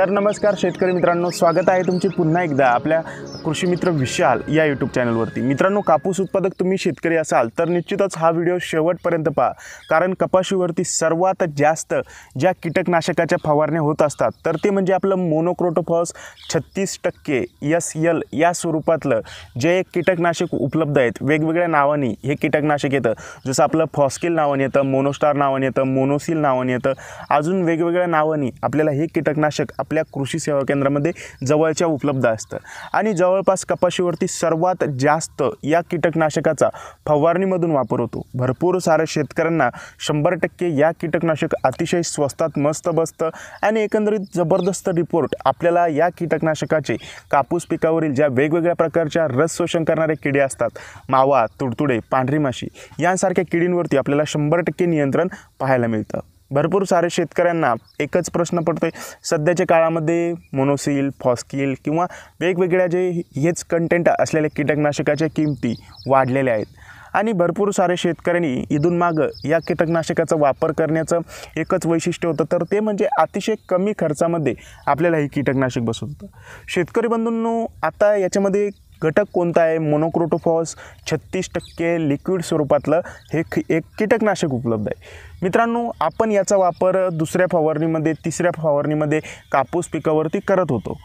तर नमस्कार शेतकरी मित्रांनो स्वागत आहे तुमची पुन्हा एकदा आपल्या कृषी मित्र विशाल या यूट्यूब चॅनलवरती मित्रांनो कापूस उत्पादक तुम्ही शेतकरी असाल तर निश्चितच हा व्हिडिओ शेवटपर्यंत पहा कारण कपाशीवरती सर्वात जास्त ज्या कीटकनाशकाच्या फवारण्या होत असतात तर ते म्हणजे आपलं मोनोक्रोटोफॉस छत्तीस टक्के एस यल या स्वरूपातलं जे एक कीटकनाशक उपलब्ध आहेत वेगवेगळ्या नावाने हे कीटकनाशक येतं जसं आपलं फॉस्किल नावाने येतं मोनोस्टार नावाने येतं मोनोसिल नावाने येतं अजून वेगवेगळ्या नावाने आपल्याला हे कीटकनाशक आपल्या कृषी सेवा केंद्रामध्ये जवळच्या उपलब्ध असतं आणि जवळपास कपाशीवरती सर्वात जास्त या कीटकनाशकाचा फवारणीमधून वापर होतो भरपूर साऱ्या शेतकऱ्यांना शंभर टक्के या कीटकनाशक अतिशय स्वस्तात मस्त बसतं आणि एकंदरीत जबरदस्त रिपोर्ट आपल्याला या कीटकनाशकाचे कापूस पिकावरील ज्या वेगवेगळ्या प्रकारच्या रस शोषण करणारे किडे असतात मावा तुडतुडे पांढरी माशी यांसारख्या किडींवरती आपल्याला शंभर टक्के नियंत्रण पाहायला मिळतं भरपूर सारे शेतकऱ्यांना एकच प्रश्न पडतो आहे सध्याच्या काळामध्ये मोनोसिल फॉस्किल किंवा वेगवेगळ्या जे हेच कंटेंट असलेल्या कीटकनाशकाच्या किमती वाढलेल्या आहेत आणि भरपूर सारे शेतकऱ्यांनी इथून मागं या कीटकनाशकाचा वापर करण्याचं एकच वैशिष्ट्य होतं तर ते म्हणजे अतिशय कमी खर्चामध्ये आपल्याला हे कीटकनाशक बसवतं शेतकरी बंधूंनो आता याच्यामध्ये घटक कोणता आहे मोनोक्रोटोफॉस छत्तीस टक्के लिक्विड स्वरूपातलं हे एक कीटकनाशक उपलब्ध आहे मित्रांनो आपण याचा वापर दुसऱ्या फवारणीमध्ये तिसऱ्या फवारणीमध्ये कापूस पिकावरती करत होतो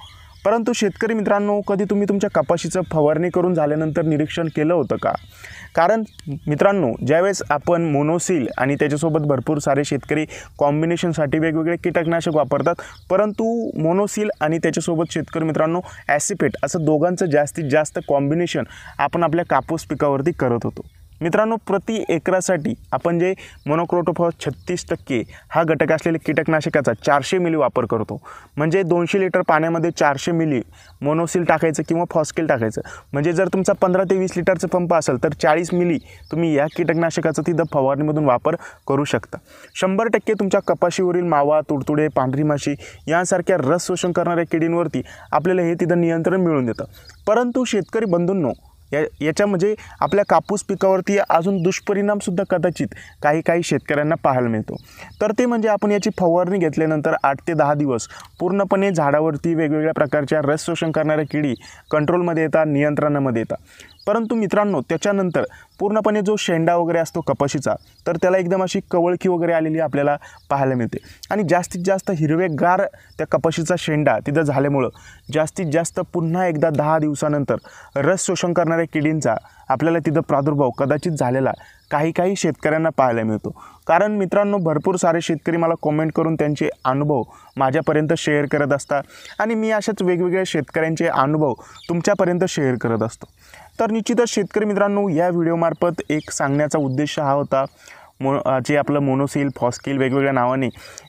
परंतु शेतकरी मित्रांनो कधी तुम्ही तुमच्या कपाशीचं फवारणी करून झाल्यानंतर निरीक्षण केलं होतं का कारण मित्रांनो ज्यावेळेस आपण मोनोसिल आणि त्याच्यासोबत भरपूर सारे शेतकरी कॉम्बिनेशनसाठी वेगवेगळे कीटकनाशक वापरतात परंतु मोनोसिल आणि त्याच्यासोबत शेतकरी मित्रांनो ॲसिपेट असं दोघांचं जास्तीत जास्त कॉम्बिनेशन आपण आपल्या कापूस पिकावरती करत होतो मित्रांनो प्रति एकरासाठी आपण जे मोनोक्रोटोफॉस छत्तीस टक्के हा घटक असलेल्या कीटकनाशकाचा चारशे मिली वापर करतो म्हणजे दोनशे लिटर पाण्यामध्ये चारशे मिली मोनोसिल टाकायचं किंवा फॉस्किल टाकायचं म्हणजे जर तुमचा पंधरा ते वीस लिटरचा पंप असेल तर चाळीस मिली तुम्ही या कीटकनाशकाचा तिथं फवारणीमधून वापर करू शकता शंभर टक्के तुमच्या कपाशीवरील मावा तुडतुडे पांढरी माशी यांसारख्या रस शोषण करणाऱ्या किडींवरती आपल्याला हे तिथं नियंत्रण मिळून देतं परंतु शेतकरी बंधूंनो या याच्या म्हणजे आपल्या कापूस पिकावरती अजून दुष्परिणामसुद्धा कदाचित काही काही शेतकऱ्यांना पाहायला मिळतो तर ते म्हणजे आपण याची फवारणी घेतल्यानंतर आठ ते दहा दिवस पूर्णपणे झाडावरती वेगवेगळ्या प्रकारच्या रस शोषण करणाऱ्या किडी कंट्रोलमध्ये येतात नियंत्रणामध्ये येतात परंतु मित्रांनो त्याच्यानंतर पूर्णपणे जो शेंडा वगैरे असतो कपाशीचा तर त्याला एकदम अशी कवळकी वगैरे आलेली आपल्याला पाहायला मिळते आणि जास्तीत जास्त हिरवेगार त्या कपाशीचा शेंडा तिथं झाल्यामुळं जास्तीत जास्त पुन्हा एकदा दहा दिवसानंतर रस शोषण करणाऱ्या किडींचा आपल्याला तिथं प्रादुर्भाव कदाचित झालेला काही काही शेतकऱ्यांना पाहायला मिळतो कारण मित्रांनो भरपूर सारे शेतकरी मला कॉमेंट करून त्यांचे अनुभव माझ्यापर्यंत शेअर करत असतात आणि मी अशाच वेगवेगळ्या शेतकऱ्यांचे अनुभव तुमच्यापर्यंत शेअर करत असतो तर निश्चितच शेतकरी मित्रांनो या व्हिडिओमार्फत एक सांगण्याचा उद्देश हा होता मो जे आपलं मोनोसेल फॉस्किल वेगवेगळ्या नावाने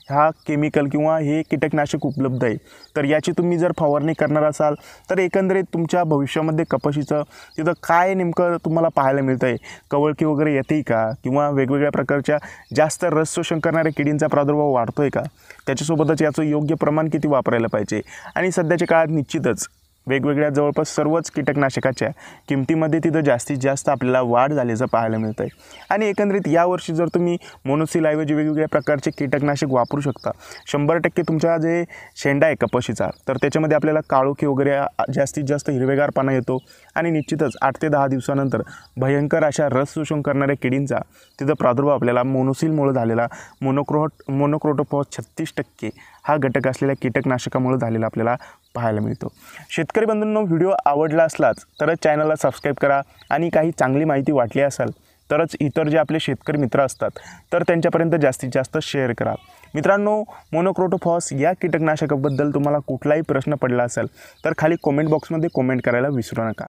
हा केमिकल किंवा हे कीटकनाशक उपलब्ध आहे तर याची तुम्ही जर फवारणी करणार असाल तर एकंदरीत तुमच्या भविष्यामध्ये कपाशीचं तिथं काय नेमकं तुम्हाला पाहायला मिळतं आहे कवळकी वगैरे येते का किंवा वेगवेगळ्या प्रकारच्या जास्त रस शोषण करणाऱ्या किडींचा प्रादुर्भाव वाढतो आहे का त्याच्यासोबतच याचं योग्य प्रमाण किती वापरायला पाहिजे आणि सध्याच्या काळात निश्चितच वेगवेगळ्या जवळपास सर्वच कीटकनाशकाच्या किमतीमध्ये तिथं जास्तीत जास्त आपल्याला वाढ झाल्याचं पाहायला मिळतं आहे आणि एकंदरीत यावर्षी जर तुम्ही मोनोसिलाऐवजी वेगवेगळ्या प्रकारचे कीटकनाशक वापरू शकता शंभर टक्के तुमचा जे शेंडा आहे कपाशीचा तर त्याच्यामध्ये आपल्याला काळोखी वगैरे जास्तीत जास्त हिरवेगार पाना येतो आणि निश्चितच आठ ते दहा दिवसानंतर भयंकर अशा रस शोषण करणाऱ्या किडींचा तिथं प्रादुर्भाव आपल्याला मोनोसिलमुळे झालेला मोनोक्रोट मोनोक्रोटोफॉ छत्तीस टक्के हा घटक असलेल्या कीटकनाशकामुळे झालेला आपल्याला पाहायला मिळतो शेतकरी बंधूंनो व्हिडिओ आवडला असलाच तरच चॅनलला सबस्क्राईब करा आणि काही चांगली माहिती वाटली असाल तरच इतर जे आपले शेतकरी मित्र असतात तर त्यांच्यापर्यंत जास्तीत जास्त शेअर करा मित्रांनो मोनोक्रोटोफॉस या कीटकनाशकाबद्दल तुम्हाला कुठलाही प्रश्न पडला असेल तर खाली कॉमेंट बॉक्समध्ये कॉमेंट करायला विसरू नका